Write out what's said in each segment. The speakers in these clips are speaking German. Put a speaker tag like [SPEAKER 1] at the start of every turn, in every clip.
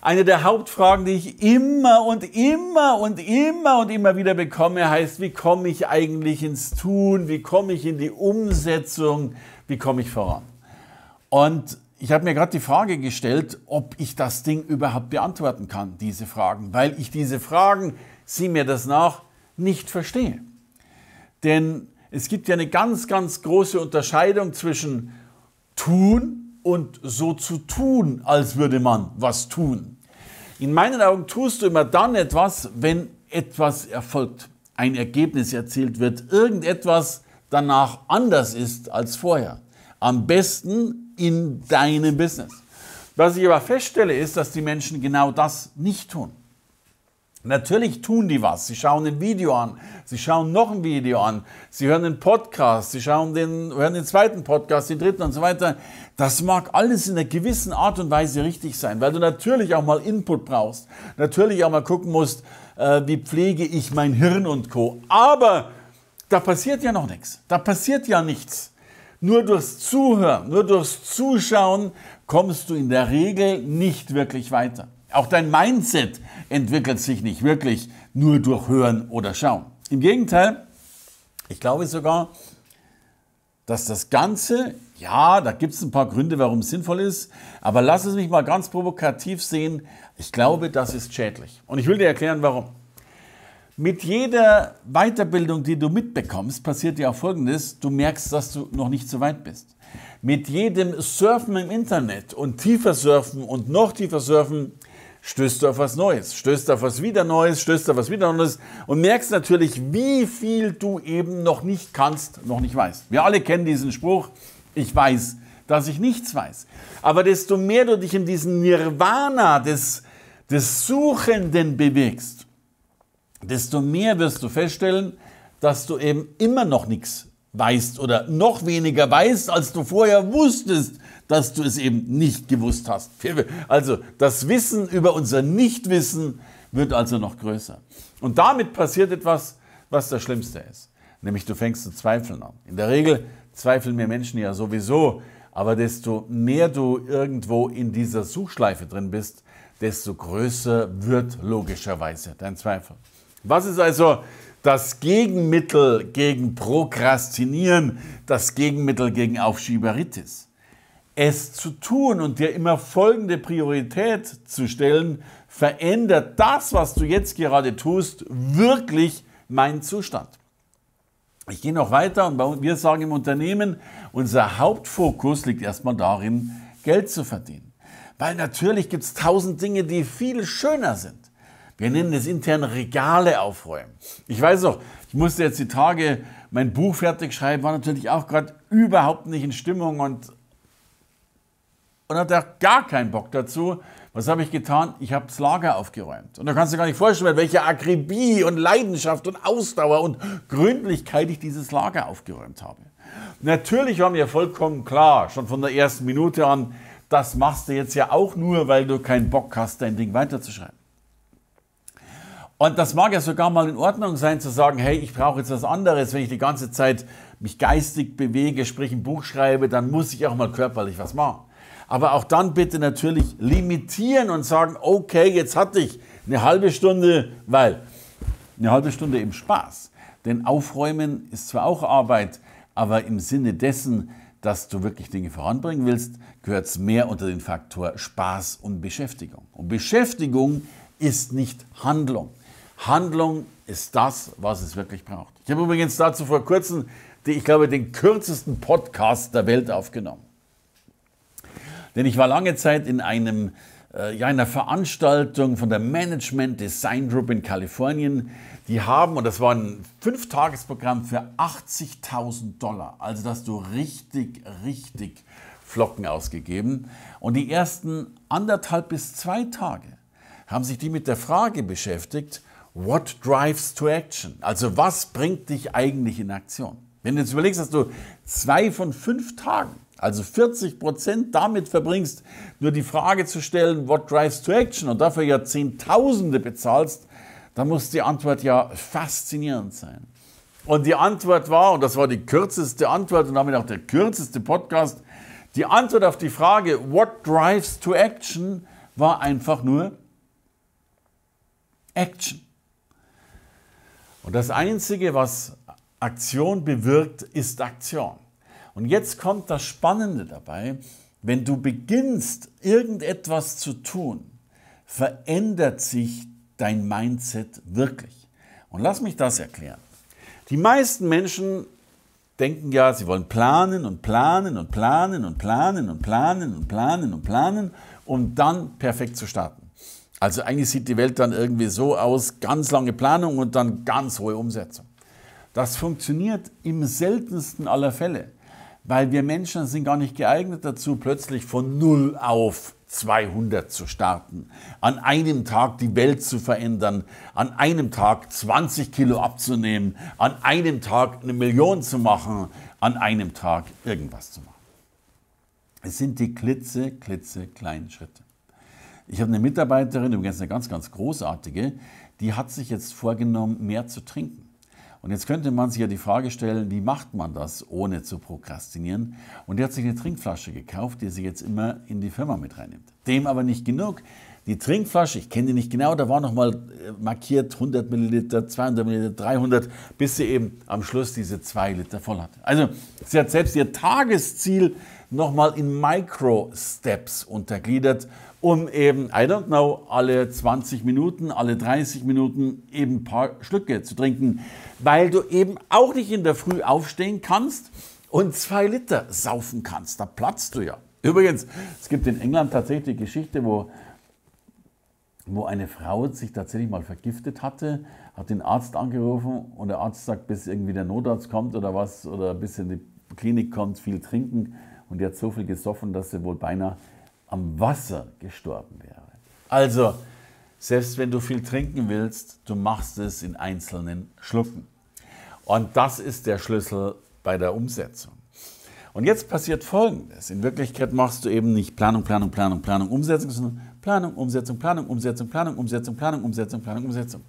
[SPEAKER 1] Eine der Hauptfragen, die ich immer und immer und immer und immer wieder bekomme, heißt, wie komme ich eigentlich ins Tun, wie komme ich in die Umsetzung, wie komme ich voran? Und ich habe mir gerade die Frage gestellt, ob ich das Ding überhaupt beantworten kann, diese Fragen, weil ich diese Fragen, sieh mir das nach, nicht verstehe. Denn es gibt ja eine ganz, ganz große Unterscheidung zwischen tun und so zu tun, als würde man was tun. In meinen Augen tust du immer dann etwas, wenn etwas erfolgt, ein Ergebnis erzielt wird, irgendetwas danach anders ist als vorher. Am besten in deinem Business. Was ich aber feststelle, ist, dass die Menschen genau das nicht tun. Natürlich tun die was. Sie schauen ein Video an, sie schauen noch ein Video an, sie hören einen Podcast, sie schauen den, hören den zweiten Podcast, den dritten und so weiter. Das mag alles in einer gewissen Art und Weise richtig sein, weil du natürlich auch mal Input brauchst, natürlich auch mal gucken musst, äh, wie pflege ich mein Hirn und Co. Aber da passiert ja noch nichts, da passiert ja nichts. Nur durchs Zuhören, nur durchs Zuschauen kommst du in der Regel nicht wirklich weiter. Auch dein Mindset entwickelt sich nicht wirklich nur durch Hören oder Schauen. Im Gegenteil, ich glaube sogar, dass das Ganze, ja, da gibt es ein paar Gründe, warum es sinnvoll ist, aber lass es mich mal ganz provokativ sehen. Ich glaube, das ist schädlich. Und ich will dir erklären, warum. Mit jeder Weiterbildung, die du mitbekommst, passiert dir auch Folgendes. Du merkst, dass du noch nicht so weit bist. Mit jedem Surfen im Internet und tiefer surfen und noch tiefer surfen stößt du auf was Neues, stößt auf was wieder Neues, stößt auf was wieder Neues und merkst natürlich, wie viel du eben noch nicht kannst, noch nicht weißt. Wir alle kennen diesen Spruch, ich weiß, dass ich nichts weiß. Aber desto mehr du dich in diesen Nirvana des, des Suchenden bewegst, desto mehr wirst du feststellen, dass du eben immer noch nichts weißt oder noch weniger weißt, als du vorher wusstest, dass du es eben nicht gewusst hast. Also das Wissen über unser Nichtwissen wird also noch größer. Und damit passiert etwas, was das Schlimmste ist. Nämlich du fängst zu zweifeln an. In der Regel zweifeln mir Menschen ja sowieso, aber desto mehr du irgendwo in dieser Suchschleife drin bist, desto größer wird logischerweise dein Zweifel. Was ist also das Gegenmittel gegen Prokrastinieren, das Gegenmittel gegen Aufschieberitis? es zu tun und dir immer folgende Priorität zu stellen, verändert das, was du jetzt gerade tust, wirklich meinen Zustand. Ich gehe noch weiter und wir sagen im Unternehmen, unser Hauptfokus liegt erstmal darin, Geld zu verdienen. Weil natürlich gibt es tausend Dinge, die viel schöner sind. Wir nennen es intern Regale aufräumen. Ich weiß noch, ich musste jetzt die Tage mein Buch fertig schreiben, war natürlich auch gerade überhaupt nicht in Stimmung und und hat da gar keinen Bock dazu. Was habe ich getan? Ich habe das Lager aufgeräumt. Und da kannst du gar nicht vorstellen, mit welcher Akribie und Leidenschaft und Ausdauer und Gründlichkeit ich dieses Lager aufgeräumt habe. Natürlich war mir vollkommen klar, schon von der ersten Minute an, das machst du jetzt ja auch nur, weil du keinen Bock hast, dein Ding weiterzuschreiben. Und das mag ja sogar mal in Ordnung sein, zu sagen, hey, ich brauche jetzt was anderes, wenn ich die ganze Zeit mich geistig bewege, sprich ein Buch schreibe, dann muss ich auch mal körperlich was machen. Aber auch dann bitte natürlich limitieren und sagen, okay, jetzt hatte ich eine halbe Stunde, weil eine halbe Stunde im Spaß. Denn Aufräumen ist zwar auch Arbeit, aber im Sinne dessen, dass du wirklich Dinge voranbringen willst, gehört es mehr unter den Faktor Spaß und Beschäftigung. Und Beschäftigung ist nicht Handlung. Handlung ist das, was es wirklich braucht. Ich habe übrigens dazu vor kurzem, die, ich glaube, den kürzesten Podcast der Welt aufgenommen. Denn ich war lange Zeit in einem äh, ja, einer Veranstaltung von der Management Design Group in Kalifornien. Die haben, und das war ein Fünf-Tages-Programm für 80.000 Dollar. Also hast du richtig, richtig Flocken ausgegeben. Und die ersten anderthalb bis zwei Tage haben sich die mit der Frage beschäftigt, what drives to action? Also was bringt dich eigentlich in Aktion? Wenn du jetzt überlegst, dass du zwei von fünf Tagen also 40 Prozent damit verbringst, nur die Frage zu stellen, what drives to action und dafür ja Zehntausende bezahlst, dann muss die Antwort ja faszinierend sein. Und die Antwort war, und das war die kürzeste Antwort und damit auch der kürzeste Podcast, die Antwort auf die Frage, what drives to action, war einfach nur Action. Und das Einzige, was Aktion bewirkt, ist Aktion. Und jetzt kommt das Spannende dabei, wenn du beginnst, irgendetwas zu tun, verändert sich dein Mindset wirklich. Und lass mich das erklären. Die meisten Menschen denken ja, sie wollen planen und planen und planen und planen und planen und planen und planen, um dann perfekt zu starten. Also eigentlich sieht die Welt dann irgendwie so aus, ganz lange Planung und dann ganz hohe Umsetzung. Das funktioniert im seltensten aller Fälle weil wir Menschen sind gar nicht geeignet dazu, plötzlich von null auf 200 zu starten, an einem Tag die Welt zu verändern, an einem Tag 20 Kilo abzunehmen, an einem Tag eine Million zu machen, an einem Tag irgendwas zu machen. Es sind die klitze, klitze kleinen Schritte. Ich habe eine Mitarbeiterin, übrigens eine ganz, ganz großartige, die hat sich jetzt vorgenommen, mehr zu trinken. Und jetzt könnte man sich ja die Frage stellen, wie macht man das, ohne zu prokrastinieren? Und die hat sich eine Trinkflasche gekauft, die sie jetzt immer in die Firma mit reinnimmt. Dem aber nicht genug. Die Trinkflasche, ich kenne die nicht genau, da war nochmal äh, markiert 100 Milliliter, 200 Milliliter, 300, bis sie eben am Schluss diese 2 Liter voll hatte. Also sie hat selbst ihr Tagesziel nochmal in Micro-Steps untergliedert um eben, I don't know, alle 20 Minuten, alle 30 Minuten eben ein paar Schlücke zu trinken, weil du eben auch nicht in der Früh aufstehen kannst und zwei Liter saufen kannst. Da platzt du ja. Übrigens, es gibt in England tatsächlich die Geschichte, wo, wo eine Frau sich tatsächlich mal vergiftet hatte, hat den Arzt angerufen und der Arzt sagt, bis irgendwie der Notarzt kommt oder was, oder bis in die Klinik kommt, viel trinken. Und die hat so viel gesoffen, dass sie wohl beinahe am Wasser gestorben wäre. Also, selbst wenn du viel trinken willst, du machst es in einzelnen Schlucken. Und das ist der Schlüssel bei der Umsetzung. Und jetzt passiert Folgendes. In Wirklichkeit machst du eben nicht Planung, Planung, Planung, Planung, Umsetzung, sondern Planung, Umsetzung, Planung, Umsetzung, Planung, Umsetzung, Planung, Umsetzung, Planung, Umsetzung.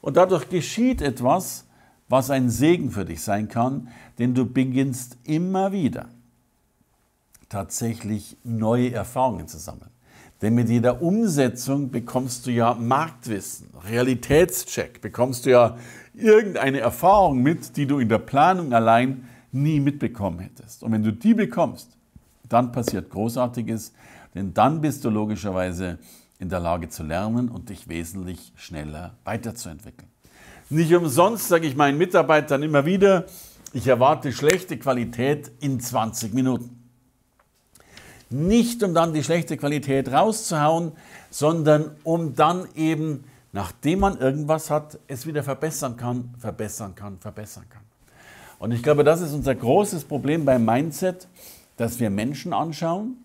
[SPEAKER 1] Und dadurch geschieht etwas, was ein Segen für dich sein kann, denn du beginnst immer wieder tatsächlich neue Erfahrungen zu sammeln. Denn mit jeder Umsetzung bekommst du ja Marktwissen, Realitätscheck, bekommst du ja irgendeine Erfahrung mit, die du in der Planung allein nie mitbekommen hättest. Und wenn du die bekommst, dann passiert Großartiges, denn dann bist du logischerweise in der Lage zu lernen und dich wesentlich schneller weiterzuentwickeln. Nicht umsonst sage ich meinen Mitarbeitern immer wieder, ich erwarte schlechte Qualität in 20 Minuten. Nicht um dann die schlechte Qualität rauszuhauen, sondern um dann eben, nachdem man irgendwas hat, es wieder verbessern kann, verbessern kann, verbessern kann. Und ich glaube, das ist unser großes Problem beim Mindset, dass wir Menschen anschauen,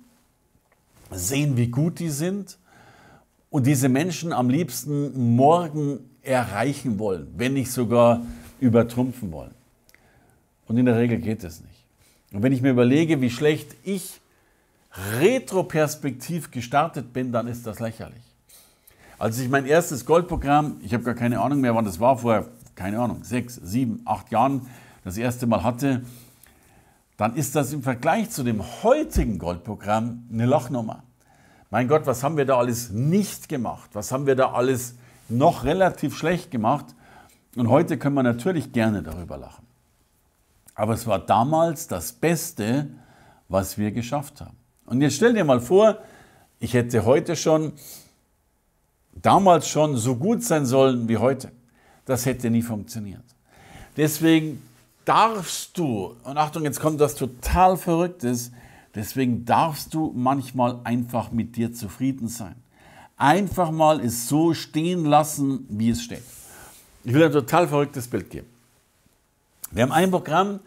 [SPEAKER 1] sehen, wie gut die sind und diese Menschen am liebsten morgen erreichen wollen, wenn nicht sogar übertrumpfen wollen. Und in der Regel geht es nicht. Und wenn ich mir überlege, wie schlecht ich retroperspektiv gestartet bin, dann ist das lächerlich. Als ich mein erstes Goldprogramm, ich habe gar keine Ahnung mehr, wann das war, vor, keine Ahnung, sechs, sieben, acht Jahren, das erste Mal hatte, dann ist das im Vergleich zu dem heutigen Goldprogramm eine Lachnummer. Mein Gott, was haben wir da alles nicht gemacht? Was haben wir da alles noch relativ schlecht gemacht? Und heute können wir natürlich gerne darüber lachen. Aber es war damals das Beste, was wir geschafft haben. Und jetzt stell dir mal vor, ich hätte heute schon, damals schon so gut sein sollen wie heute. Das hätte nie funktioniert. Deswegen darfst du, und Achtung, jetzt kommt das total Verrücktes, deswegen darfst du manchmal einfach mit dir zufrieden sein. Einfach mal es so stehen lassen, wie es steht. Ich will ein total verrücktes Bild geben. Wir haben ein Programm,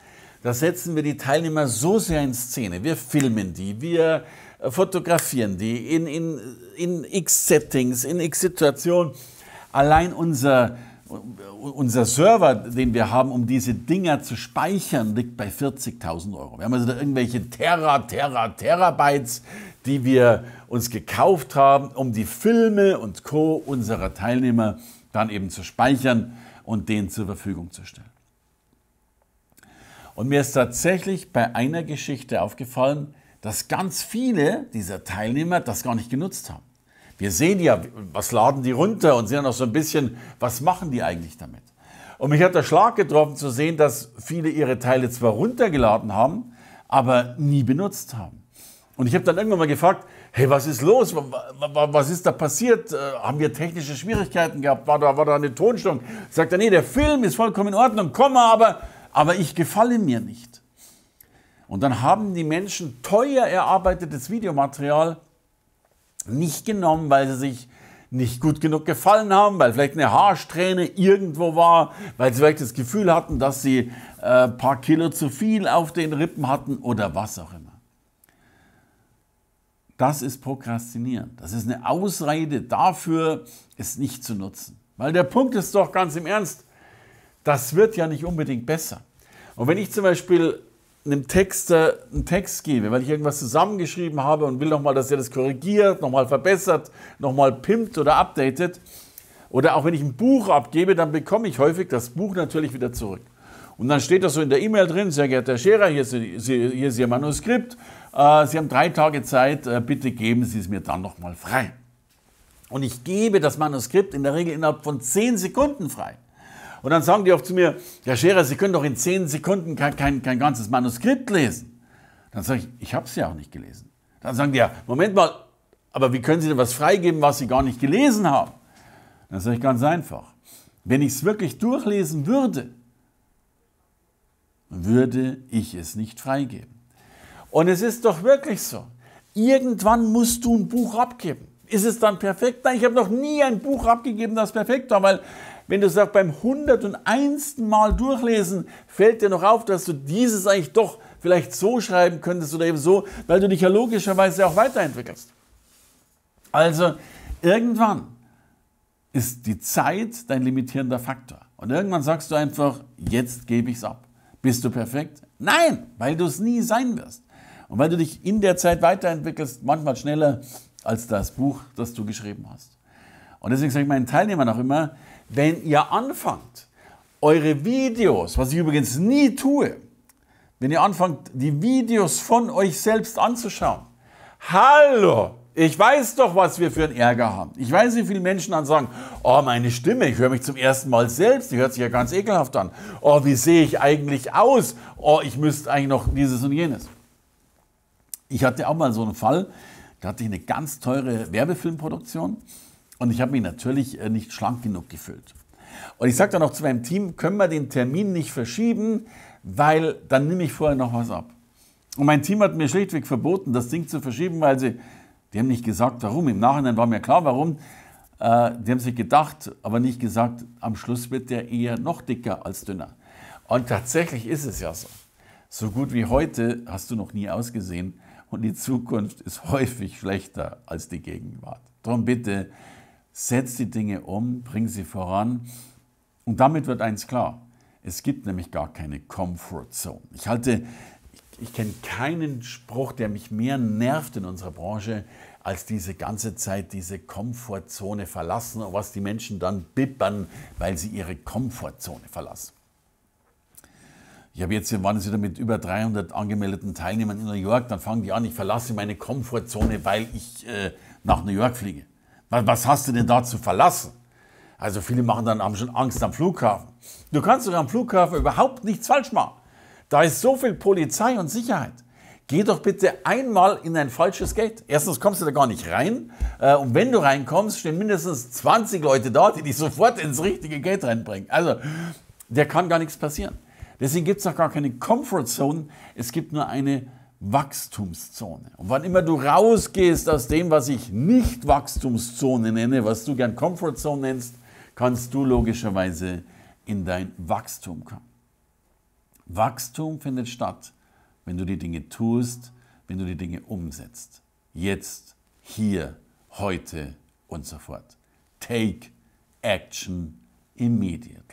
[SPEAKER 1] da setzen wir die Teilnehmer so sehr in Szene. Wir filmen die, wir äh, fotografieren die in, in, in X-Settings, in X-Situationen. Allein unser, äh, unser Server, den wir haben, um diese Dinger zu speichern, liegt bei 40.000 Euro. Wir haben also da irgendwelche Terra, Terra, Terabytes, die wir uns gekauft haben, um die Filme und Co. unserer Teilnehmer dann eben zu speichern und denen zur Verfügung zu stellen. Und mir ist tatsächlich bei einer Geschichte aufgefallen, dass ganz viele dieser Teilnehmer das gar nicht genutzt haben. Wir sehen ja, was laden die runter und sehen auch so ein bisschen, was machen die eigentlich damit. Und mich hat der Schlag getroffen zu sehen, dass viele ihre Teile zwar runtergeladen haben, aber nie benutzt haben. Und ich habe dann irgendwann mal gefragt, hey, was ist los? Was ist da passiert? Äh, haben wir technische Schwierigkeiten gehabt? War da, war da eine Tonstörung? Sagt er, nee, der Film ist vollkommen in Ordnung, komm mal, aber aber ich gefalle mir nicht. Und dann haben die Menschen teuer erarbeitetes Videomaterial nicht genommen, weil sie sich nicht gut genug gefallen haben, weil vielleicht eine Haarsträhne irgendwo war, weil sie vielleicht das Gefühl hatten, dass sie äh, ein paar Kilo zu viel auf den Rippen hatten oder was auch immer. Das ist Prokrastinieren. Das ist eine Ausrede dafür, es nicht zu nutzen. Weil der Punkt ist doch ganz im Ernst, das wird ja nicht unbedingt besser. Und wenn ich zum Beispiel einem Texter einen Text gebe, weil ich irgendwas zusammengeschrieben habe und will nochmal, dass er das korrigiert, nochmal verbessert, nochmal pimpt oder updatet, oder auch wenn ich ein Buch abgebe, dann bekomme ich häufig das Buch natürlich wieder zurück. Und dann steht das so in der E-Mail drin, sehr geehrter Herr Scherer, hier ist, hier ist Ihr Manuskript, äh, Sie haben drei Tage Zeit, äh, bitte geben Sie es mir dann nochmal frei. Und ich gebe das Manuskript in der Regel innerhalb von zehn Sekunden frei. Und dann sagen die auch zu mir, Herr Scherer, Sie können doch in zehn Sekunden kein, kein, kein ganzes Manuskript lesen. Dann sage ich, ich habe es ja auch nicht gelesen. Dann sagen die, ja, Moment mal, aber wie können Sie denn was freigeben, was Sie gar nicht gelesen haben? Dann sage ich ganz einfach, wenn ich es wirklich durchlesen würde, würde ich es nicht freigeben. Und es ist doch wirklich so. Irgendwann musst du ein Buch abgeben. Ist es dann perfekt? Nein, ich habe noch nie ein Buch abgegeben, das perfekt war, weil wenn du sagst, beim 101. Mal durchlesen, fällt dir noch auf, dass du dieses eigentlich doch vielleicht so schreiben könntest oder eben so, weil du dich ja logischerweise auch weiterentwickelst. Also irgendwann ist die Zeit dein limitierender Faktor. Und irgendwann sagst du einfach, jetzt gebe ich es ab. Bist du perfekt? Nein, weil du es nie sein wirst. Und weil du dich in der Zeit weiterentwickelst, manchmal schneller als das Buch, das du geschrieben hast. Und deswegen sage ich meinen Teilnehmern auch immer, wenn ihr anfangt, eure Videos, was ich übrigens nie tue, wenn ihr anfangt, die Videos von euch selbst anzuschauen. Hallo! Ich weiß doch, was wir für einen Ärger haben. Ich weiß, wie viele Menschen dann sagen, oh, meine Stimme, ich höre mich zum ersten Mal selbst, die hört sich ja ganz ekelhaft an. Oh, wie sehe ich eigentlich aus? Oh, ich müsste eigentlich noch dieses und jenes. Ich hatte auch mal so einen Fall, da hatte ich eine ganz teure Werbefilmproduktion und ich habe mich natürlich äh, nicht schlank genug gefühlt. Und ich sage dann auch zu meinem Team, können wir den Termin nicht verschieben, weil dann nehme ich vorher noch was ab. Und mein Team hat mir schlichtweg verboten, das Ding zu verschieben, weil sie, die haben nicht gesagt, warum. Im Nachhinein war mir klar, warum. Äh, die haben sich gedacht, aber nicht gesagt, am Schluss wird der eher noch dicker als dünner. Und tatsächlich ist es ja so. So gut wie heute hast du noch nie ausgesehen und die Zukunft ist häufig schlechter als die Gegenwart. Darum bitte, setz die Dinge um, bring sie voran. Und damit wird eins klar. Es gibt nämlich gar keine Comfort Zone. Ich halte, ich, ich kenne keinen Spruch, der mich mehr nervt in unserer Branche, als diese ganze Zeit diese Komfortzone verlassen und was die Menschen dann bippern, weil sie ihre Komfortzone verlassen. Ich habe jetzt, waren jetzt wieder mit über 300 angemeldeten Teilnehmern in New York, dann fangen die an, ich verlasse meine Komfortzone, weil ich äh, nach New York fliege. Was hast du denn da zu verlassen? Also viele machen dann haben schon Angst am Flughafen. Du kannst doch am Flughafen überhaupt nichts falsch machen. Da ist so viel Polizei und Sicherheit. Geh doch bitte einmal in ein falsches Gate. Erstens kommst du da gar nicht rein. Äh, und wenn du reinkommst, stehen mindestens 20 Leute da, die dich sofort ins richtige Gate reinbringen. Also, der kann gar nichts passieren. Deswegen gibt es auch gar keine Comfort Zone. Es gibt nur eine Wachstumszone. Und wann immer du rausgehst aus dem, was ich nicht Wachstumszone nenne, was du gern Comfortzone nennst, kannst du logischerweise in dein Wachstum kommen. Wachstum findet statt, wenn du die Dinge tust, wenn du die Dinge umsetzt. Jetzt, hier, heute und so fort. Take action immediately.